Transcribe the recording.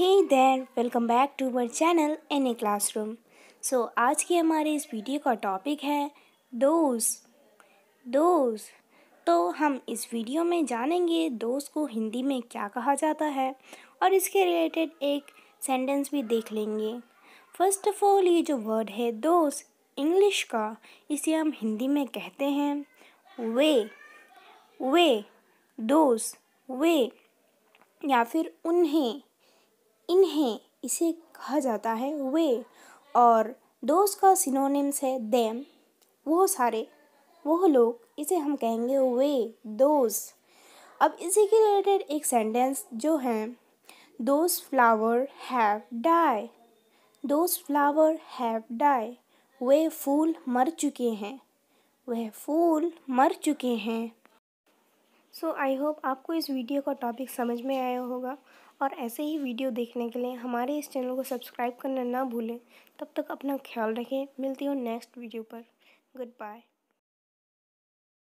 There welcome back to to channel N A Classroom. So आज के हमारे इस वीडियो का टॉपिक है दोस्त दोस्त तो हम इस वीडियो में जानेंगे दोस्त को हिंदी में क्या कहा जाता है और इसके रिलेटेड एक सेंटेंस भी देख लेंगे फर्स्ट ऑफ ऑल ये जो वर्ड है दोस्त इंग्लिश का इसे हम हिंदी में कहते हैं वे वे दोस्त वे या फिर उन्हें इन्हें इसे कहा जाता है वे और दोस्त का सिनोनिम्स है देम वो सारे वो लोग इसे हम कहेंगे वे दोस्त अब इसी के रिलेटेड एक सेंटेंस जो है those flower have die those flower have die वे फूल मर चुके हैं वह फूल मर चुके हैं सो आई होप आपको इस वीडियो का टॉपिक समझ में आया होगा और ऐसे ही वीडियो देखने के लिए हमारे इस चैनल को सब्सक्राइब करना ना भूलें तब तक अपना ख्याल रखें मिलती हूँ नेक्स्ट वीडियो पर गुड बाय